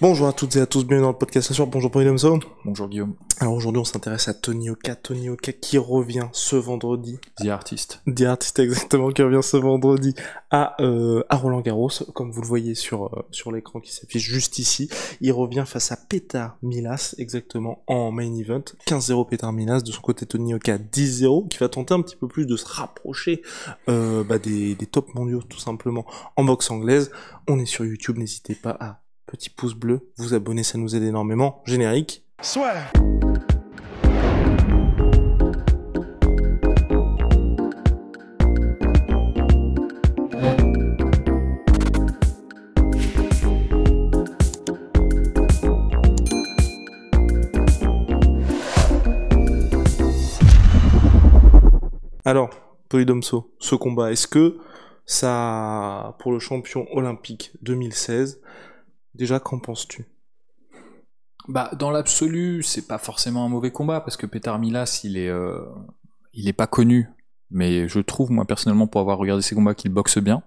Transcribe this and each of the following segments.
Bonjour à toutes et à tous, bienvenue dans le podcast soir. Bonjour Paul Bonjour Guillaume. Alors aujourd'hui, on s'intéresse à Tony Oka. Tony Oka qui revient ce vendredi. The Artist. The Artist, exactement, qui revient ce vendredi à, euh, à Roland Garros. Comme vous le voyez sur, euh, sur l'écran qui s'affiche juste ici, il revient face à Petar Milas, exactement en main event. 15-0 Petar Milas. De son côté, Tony Oka 10-0, qui va tenter un petit peu plus de se rapprocher euh, bah, des, des tops mondiaux, tout simplement, en boxe anglaise. On est sur YouTube, n'hésitez pas à petit pouce bleu, vous abonner, ça nous aide énormément. Générique. Soit. Alors, Polydomso, ce combat, est-ce que ça, pour le champion olympique 2016, Déjà, qu'en penses-tu bah, dans l'absolu, c'est pas forcément un mauvais combat parce que Petar Milas, il est, euh, il est pas connu, mais je trouve moi personnellement pour avoir regardé ses combats qu'il boxe bien,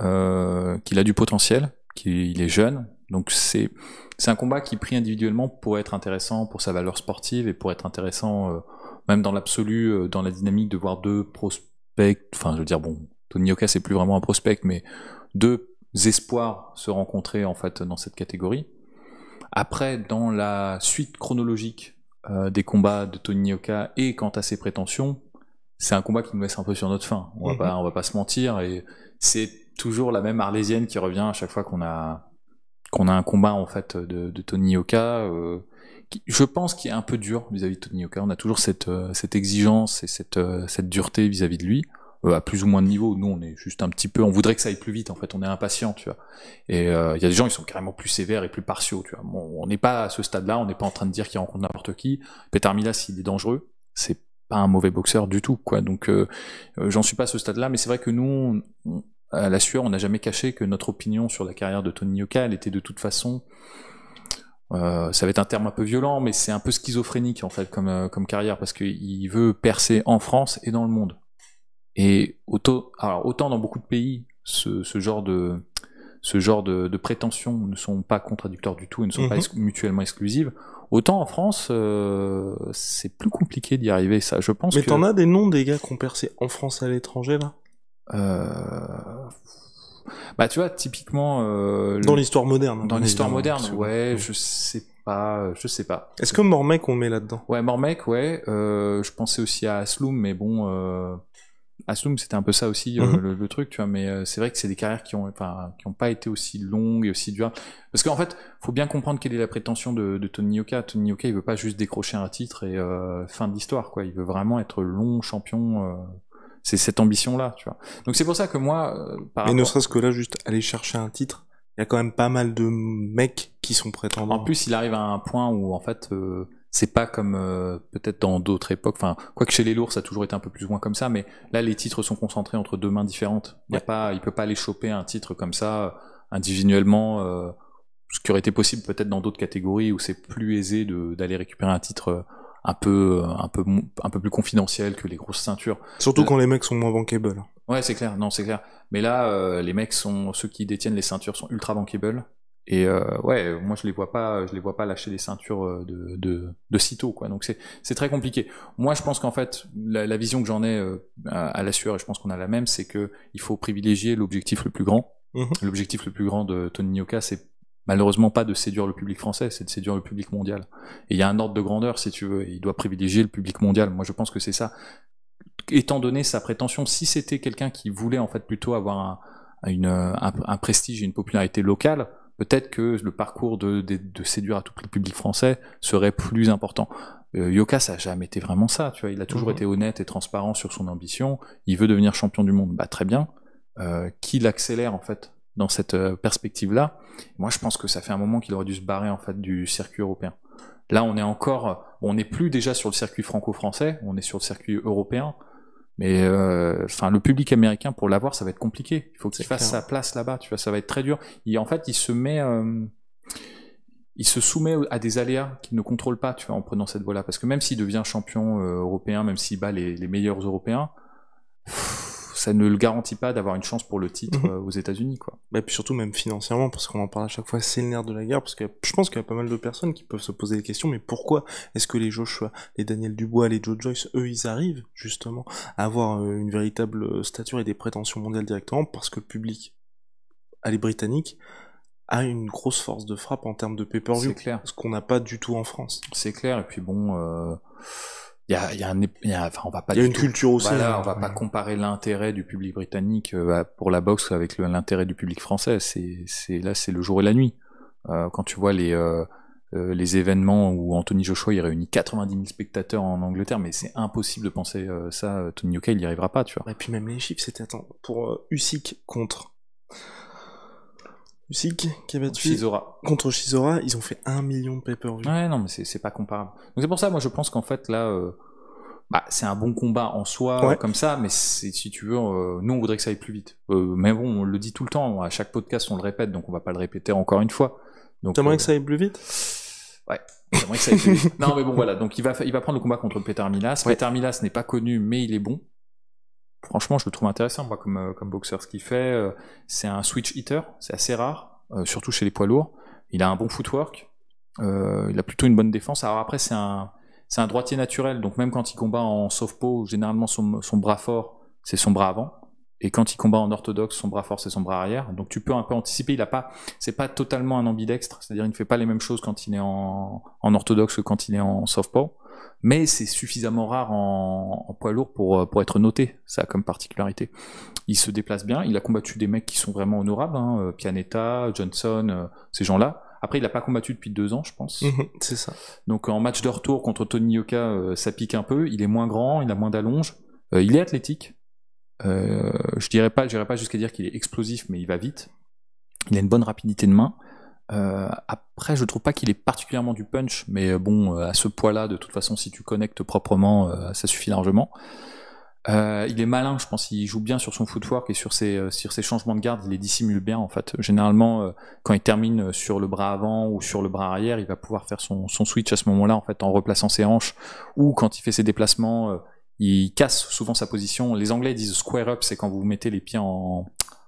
euh, qu'il a du potentiel, qu'il est jeune, donc c'est c'est un combat qui pris individuellement pourrait être intéressant pour sa valeur sportive et pour être intéressant euh, même dans l'absolu, dans la dynamique de voir deux prospects, enfin je veux dire bon, Tony Oka c'est plus vraiment un prospect, mais deux espoirs se rencontrer en fait dans cette catégorie. Après, dans la suite chronologique euh, des combats de Tony Yoka et quant à ses prétentions, c'est un combat qui nous laisse un peu sur notre faim. On va mhm. pas, va pas se mentir et c'est toujours la même arlésienne qui revient à chaque fois qu'on a qu'on a un combat en fait de, Tony Yoka. Euh, je pense qu'il est un peu dur vis-à-vis de Tony Yoka. On a toujours cette, euh, cette exigence et cette, dureté vis à -vis de lui. Euh, à plus ou moins de niveau. Nous, on est juste un petit peu, on voudrait que ça aille plus vite, en fait, on est impatient, tu vois. Et euh, il y a des gens, qui sont carrément plus sévères et plus partiaux, tu vois. on n'est pas à ce stade-là, on n'est pas en train de dire qu'il rencontre n'importe qui. Peter Milas, il est dangereux, c'est pas un mauvais boxeur du tout, quoi. Donc, euh, j'en suis pas à ce stade-là, mais c'est vrai que nous, à la sueur, on n'a jamais caché que notre opinion sur la carrière de Tony Yoka, elle était de toute façon. ça va être un terme un peu violent, mais c'est un peu schizophrénique en fait comme, comme carrière parce qu'il veut percer en France et dans le monde. Et autant, alors autant dans beaucoup de pays, ce, ce genre de ce genre de, prétentions ne sont pas contradictoires du tout et ne sont pas mhm. mutuellement exclusives. Autant en France, euh, c'est plus compliqué d'y arriver, ça. Je pense. Mais t'en as des noms des gars qu'on percé en France à l'étranger là euh... Bah tu vois, typiquement. Euh, dans l'histoire moderne. Hein, dans l'histoire moderne, ouais, je sais pas, je sais pas. Est-ce que Mormec on met là-dedans Ouais, Mormec, ouais. Euh, je pensais aussi à Asloum, mais bon Assume c'était un peu ça aussi euh, mhm. le, truc, tu vois. Mais euh, c'est vrai que c'est des carrières qui ont, enfin, qui pas été aussi longues et aussi dures. Parce qu'en fait, faut bien comprendre quelle est la prétention de, Tony Yoka. Tony Yoka, il veut pas juste décrocher un titre et euh, fin de l'histoire, quoi. Il veut vraiment être long champion. c'est cette ambition-là, tu vois. Donc c'est pour ça que moi, par mais ne serait-ce que là, juste aller chercher un titre, il y a quand même pas mal de mecs qui sont prétendants. En plus, il arrive à un point où en fait c'est pas comme euh, peut-être dans d'autres époques. Enfin, quoique chez les lourds, ça a toujours été un peu plus loin comme ça, mais là, les titres sont concentrés entre deux mains différentes. Il ne pas, il peut pas aller choper un titre comme ça euh, individuellement, euh, ce qui aurait été possible peut-être dans d'autres catégories où c'est plus aisé d'aller récupérer un titre un peu, un peu, un peu plus confidentiel que les grosses ceintures. Surtout quand les mecs sont moins bankable. Ouais, c'est clair. Non, c'est clair. Mais là, les mecs sont ceux qui détiennent les ceintures sont ultra bankable. Et euh, ouais, moi je les vois pas, je les vois pas lâcher les ceintures euh, de, de, de sitôt quoi. Donc c'est très compliqué. Moi je pense qu'en fait la, vision que j'en ai euh, à, à, la sueur et je pense qu'on a la même, c'est que il faut privilégier l'objectif le plus grand. Mm-hmm. L'objectif le plus grand de Tony Nyoka, c'est malheureusement pas de séduire le public français, c'est de séduire le public mondial. Et il y a un ordre de grandeur si tu veux. il doit privilégier le public mondial. Moi je pense que c'est ça. Étant donné sa prétention, si c'était quelqu'un qui voulait en fait plutôt avoir un, une, un, un prestige et une popularité locale peut-être que le parcours de, séduire à tout prix le public français serait plus important. Euh, Yoka, ça n'a jamais été vraiment ça, tu vois. Il a toujours mhm. été honnête et transparent sur son ambition. Il veut devenir champion du monde, bah très bien. Euh, qui l'accélère en fait dans cette euh, perspective-là Moi, je pense que ça fait un moment qu'il aurait dû se barrer en fait du circuit européen. Là, on est encore, on n'est plus déjà sur le circuit franco-français, on est sur le circuit européen. Mais euh, enfin, le public américain pour l'avoir, ça va être compliqué. Il faut qu'il fasse sa place là-bas. Tu vois, ça va être très dur. Et en fait, il se met, euh, il se soumet à des aléas qu'il ne contrôle pas. Tu vois, en prenant cette voie-là, parce que même s'il devient champion euh, européen, même s'il bat les, meilleurs européens ça ne le garantit pas d'avoir une chance pour le titre mhm. euh, aux États-Unis, quoi. Et bah, puis surtout même financièrement, parce qu'on en parle à chaque fois, c'est le nerf de la guerre, parce que je pense qu'il y a pas mal de personnes qui peuvent se poser des questions, mais pourquoi est-ce que les Joshua, les Daniel Dubois, les Joe Joyce, eux, ils arrivent justement à avoir euh, une véritable euh, stature et des prétentions mondiales directement, parce que le public, à les Britanniques, a une grosse force de frappe en termes de pay-per-view, ce qu'on n'a pas du tout en France. C'est clair, et puis bon il y a, on va pas. une culture aussi. Voilà, hein. on va pas comparer l'intérêt du public britannique euh, pour la boxe avec l'intérêt du public français. C'est, là, c'est le jour et la nuit. Euh, quand tu vois euh, les événements où Anthony Joshua il réunit 90 000 spectateurs en Angleterre, mais c'est impossible de penser ça. Tony Yoka, il n'y arrivera pas, tu vois. Et puis même les chiffres, c'était pour Usyk contre qui a battu contre Shizora, ils ont fait un million de pay-per-view. Ouais, non, mais c'est pas comparable. Donc c'est pour ça, moi je pense qu'en fait là, euh, bah, c'est un bon combat en soi, comme ça, mais si tu veux, euh, nous on voudrait que ça aille plus vite. Euh, mais bon, on le dit tout le temps, à chaque podcast on le répète, donc on va pas le répéter encore une fois. T'aimerais que ça aille plus vite Ouais. non mais bon voilà, donc il va, il va prendre le combat contre Peter Milas. Peter Milas n'est pas connu, mais il est bon franchement, je le trouve intéressant, moi, comme, euh, comme boxeur, ce qu'il fait. Euh, c'est un switch hitter, c'est assez rare, euh, surtout chez les poids lourds. Il a un bon footwork, il a plutôt une bonne défense. Alors après, c'est un, c'est un droitier naturel, donc même quand il combat en soft généralement son bras fort, c'est son bras avant et quand il combat en orthodoxe, son bras force et son bras arrière. Donc tu peux un peu anticiper. Il a pas, c'est pas totalement un ambidextre, c'est-à-dire il ne fait pas les mêmes choses quand il est en, orthodoxe que quand il est en softball. Mais c'est suffisamment rare en, poids lourd pour, euh, pour être noté, ça comme particularité. Il se déplace bien, il a combattu des mecs qui sont vraiment honorables, hein, euh, Pianetta, Johnson, euh, ces gens-là. Après, il n'a pas combattu depuis deux ans, je pense. Mhm. c'est ça. Donc en match de retour contre Tony Yoka, ça pique un peu. Il est moins grand, il a moins d'allonge. il est athlétique, euh, je dirais pas, pas jusqu'à dire qu'il est explosif, mais il va vite. Il a une bonne rapidité de main. Euh, après, je trouve pas qu'il est particulièrement du punch, mais euh, bon, à ce poids-là, de toute façon, si tu connectes proprement, ça suffit largement. il est malin, je pense, il joue bien sur son footwork et sur ses, sur ses changements de garde, il les dissimule bien en fait. Généralement, quand il termine sur le bras avant ou sur le bras arrière, il va pouvoir faire son, switch à ce moment-là en fait en replaçant ses hanches ou quand il fait ses déplacements, il casse souvent sa position. Les Anglais disent square up, c'est quand vous mettez les pieds en,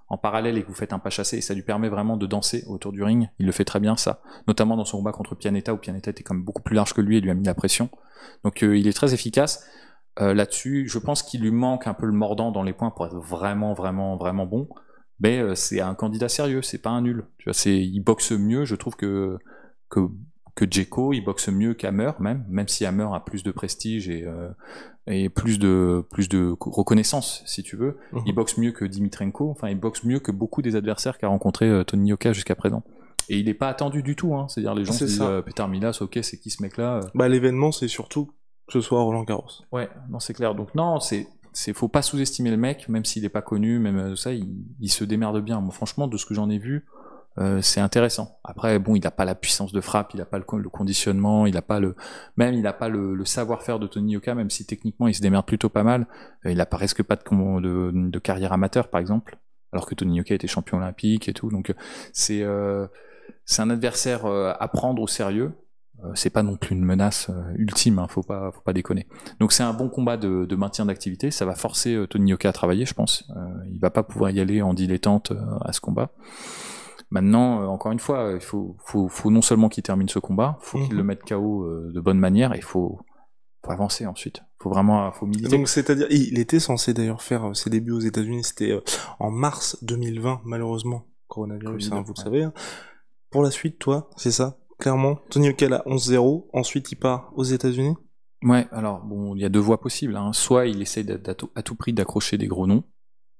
en parallèle et que vous faites un pas chassé, et ça lui permet vraiment de danser autour du ring. Il le fait très bien, ça. Notamment dans son combat contre Pianeta, où Pianeta était quand même beaucoup plus large que lui et lui a mis la pression. Donc euh, il est très efficace. Euh, là-dessus, je pense qu'il lui manque un peu le mordant dans les points pour être vraiment, vraiment, vraiment bon. Mais euh, c'est un candidat sérieux, c'est pas un nul. Tu vois, il boxe mieux, je trouve que, que que Djeko, il boxe mieux qu'Hammer même, même si Hammer a plus de prestige et, euh, et plus de plus de reconnaissance si tu veux. Mhm. Il boxe mieux que Dimitrenko, enfin il boxe mieux que beaucoup des adversaires qu'a rencontré euh, Tony Yoka jusqu'à présent. Et il n'est pas attendu du tout, hein. c'est-à-dire les gens se euh, Peter Milas, ok c'est qui ce mec-là Bah l'événement c'est surtout que ce soit Roland Garros. Ouais, non c'est clair. Donc non c'est c'est faut pas sous-estimer le mec, même s'il n'est pas connu, même ça il, il, se démerde bien. Moi, franchement de ce que j'en ai vu, euh, c'est intéressant. Après, bon, il n'a pas la puissance de frappe, il n'a pas le, conditionnement, il n'a pas le même, il n'a pas le, le savoir-faire de Tony Yoka, même si techniquement il se démerde plutôt pas mal. Euh, il n'a presque pas de, de, de, carrière amateur, par exemple, alors que Tony Yoka était champion olympique et tout. Donc euh, c'est c'est un adversaire à prendre au sérieux. C'est pas non plus une menace ultime, hein, faut pas, faut pas déconner. Donc c'est un bon combat de, de maintien d'activité. Ça va forcer Tony Yoka à travailler, je pense. il va pas pouvoir y aller en dilettante à ce combat. Maintenant, euh, encore une fois, euh, il faut, non seulement qu'il termine ce combat, faut qu'il mhm. le mette KO euh, de bonne manière, et il faut, avancer ensuite. Faut vraiment, militer. Donc c'est-à-dire, il était censé d'ailleurs faire ses débuts aux États-Unis, c'était en mars 2020, malheureusement, coronavirus, hein, vous le savez. Hein. Pour la suite, toi, c'est ça, clairement. Tony Okel à 11-0, ensuite il part aux États-Unis. Ouais, alors bon, il y a deux voies possibles. Hein. Soit il essaye à tout prix d'accrocher des gros noms,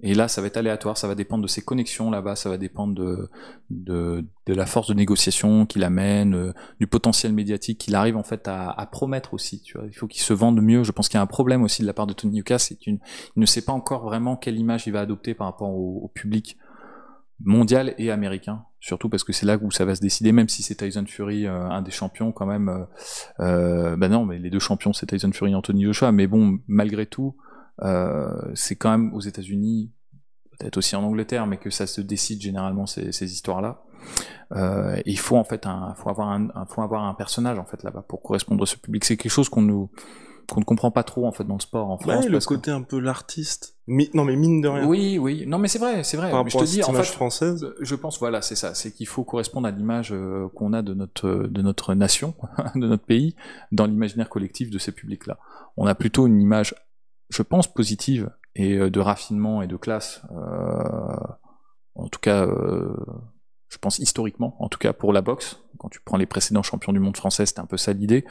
et là, ça va être aléatoire, ça va dépendre de ses connexions là-bas, ça va dépendre de, de, la force de négociation qu'il amène, euh, du potentiel médiatique qu'il arrive en fait à, promettre aussi. Il faut qu'il se vende mieux. Je pense qu'il y a un problème aussi de la part de Tony Lucas, c'est qu'il ne sait pas encore vraiment quelle image il va adopter par rapport au, public mondial et américain, surtout parce que c'est là où ça va se décider, même si c'est Tyson Fury, euh, un des champions quand même. Euh, ben non, mais les deux champions, c'est Tyson Fury et Anthony Joshua, mais bon, malgré tout euh, c'est quand même aux États-Unis, peut-être aussi en Angleterre, mais que ça se décide généralement ces, histoires-là. Euh, il faut en fait un, faut avoir un, faut avoir un personnage en fait là-bas pour correspondre à ce public. C'est quelque chose qu'on ne comprend pas trop en fait dans le sport en France. le côté un peu l'artiste. Non mais mine de rien. Oui, oui. Non mais c'est vrai, c'est vrai. je te dis, en fait, française. Je pense voilà, c'est ça, c'est qu'il faut correspondre à l'image euh, qu'on a de notre de notre nation, de notre pays, dans l'imaginaire collectif de ces publics-là. On a plutôt une image je pense, positive et euh, de raffinement et de classe, euh, en tout cas, euh, je pense historiquement, en tout cas pour la boxe. Quand tu prends les précédents champions du monde français, c'était un peu ça l'idée,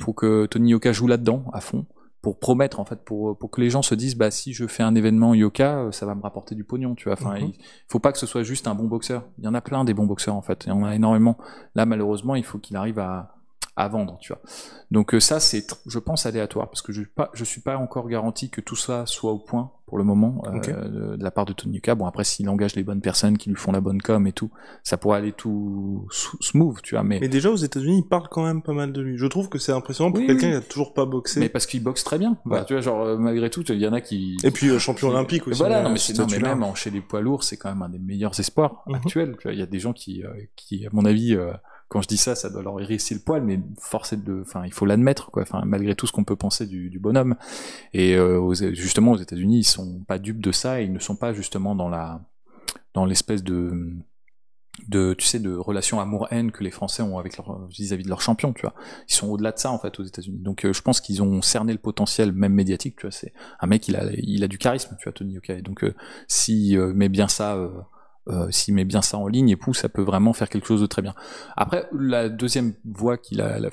pour que Tony Yoka joue là-dedans à fond pour promettre en fait pour, pour que les gens se disent bah si je fais un événement yoka ça va me rapporter du pognon tu vois enfin mhm. il faut pas que ce soit juste un bon boxeur il y en a plein des bons boxeurs en fait il y en a énormément là malheureusement il faut qu'il arrive à à vendre, tu vois. Donc euh, ça, c'est, je pense, aléatoire, parce que je ne suis pas encore garanti que tout ça soit au point pour le moment euh, de la part de Tony K. Bon, après, s'il engage les bonnes personnes qui lui font la bonne com et tout, ça pourrait aller tout smooth, tu vois. Mais, mais déjà, aux États-Unis, il parle quand même pas mal de lui. Je trouve que c'est impressionnant pour quelqu'un qui a toujours pas boxé. Mais parce qu'il boxe très bien. Bah, tu vois, genre, euh, malgré tout, il y en a qui. Et puis, champion olympique aussi. Voilà, non, mais, c'est, mais chez les poids lourds, c'est quand même un des meilleurs espoirs mhm. actuels, tu actuels. Il y a des gens qui, qui à mon avis, quand je dis ça, ça doit leur hérisser le poil, mais force de, enfin, il faut l'admettre, quoi. Enfin, malgré tout ce qu'on peut penser du, bonhomme. Et euh, justement, aux États-Unis, ils sont pas dupes de ça, et ils ne sont pas justement dans la, dans l'espèce de, de, tu sais, de relation amour-haine que les Français ont avec leur, vis-à-vis de leur champion. tu vois. Ils sont au-delà de ça, en fait, aux États-Unis. Donc, euh, je pense qu'ils ont cerné le potentiel, même médiatique, tu vois. C'est un mec, il a, il a du charisme, tu vois, Tony ok Donc, si euh, s'il met bien ça euh, s'il met bien ça en ligne et pousse, ça peut vraiment faire quelque chose de très bien. Après, la deuxième voie qu'il a, la,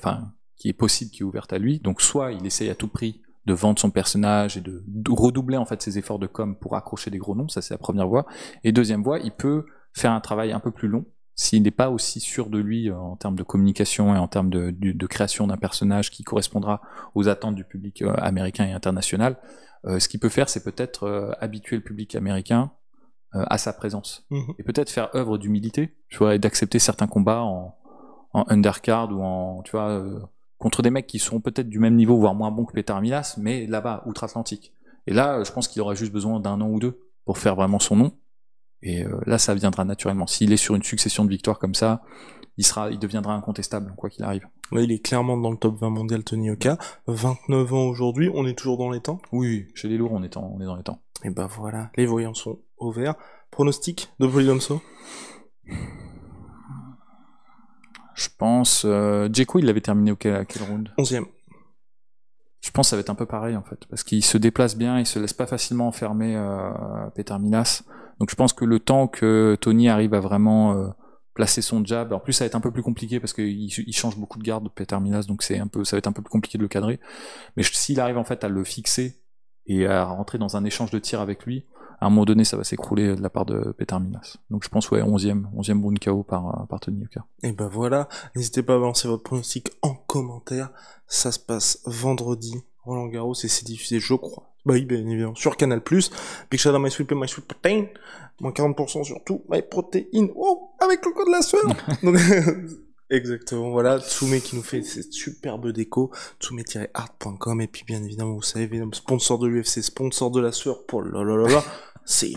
qui est possible, qui est ouverte à lui, donc soit il essaye à tout prix de vendre son personnage et de, redoubler en fait ses efforts de com pour accrocher des gros noms, ça c'est la première voie. Et deuxième voie, il peut faire un travail un peu plus long s'il n'est pas aussi sûr de lui euh, en termes de communication et en termes de, création d'un personnage qui correspondra aux attentes du public euh, américain et international, ce qu'il peut faire, c'est peut-être habituer le public américain euh, à sa présence. Mhm. Et peut-être faire œuvre d'humilité, tu vois, et d'accepter certains combats en, undercard ou en, tu vois, euh, contre des mecs qui sont peut-être du même niveau, voire moins bons que Peter Milas, mais là-bas, outre-Atlantique. Et là, je pense qu'il aura juste besoin d'un an ou deux pour faire vraiment son nom. Et euh, là, ça viendra naturellement. S'il est sur une succession de victoires comme ça, il sera, il deviendra incontestable, quoi qu'il arrive. Oui, il est clairement dans le top 20 mondial, Tony Oka. 29 ans aujourd'hui, on est toujours dans les temps Oui, chez les lourds, on est, on est dans les temps. Et ben voilà, les voyants sont au vert. Pronostic de So Je pense. Euh, il l'avait terminé au à round 11 Je pense que ça va être un peu pareil en fait, parce qu'il se déplace bien, il se laisse pas facilement enfermer euh, Peter Minas. Donc je pense que le temps que Tony arrive à vraiment euh, placer son jab, en plus ça va être un peu plus compliqué parce qu'il il change beaucoup de garde Peter Minas, donc c'est un peu, ça va être un peu plus compliqué de le cadrer. Mais s'il arrive en fait à le fixer et à rentrer dans un échange de tir avec lui, à un moment donné, ça va s'écrouler de la part de Peter Minas. Donc je pense, ouais, 11e, 11e round KO par, euh, par Tony Hooker. Et ben voilà, n'hésitez pas à balancer votre pronostic en commentaire. Ça se passe vendredi, Roland Garros, et c'est diffusé, je crois. Bah oui, bien évidemment, sur Canal+. Big shout out my sweet my sweet protein. Moins 40% sur tout, my protein. Oh, avec le code de la sueur. Exactement, voilà, Tsoumé qui nous fait cette superbe déco, tsoumé-art.com, et puis bien évidemment, vous savez, sponsor de l'UFC, sponsor de la sueur, pour là, c'est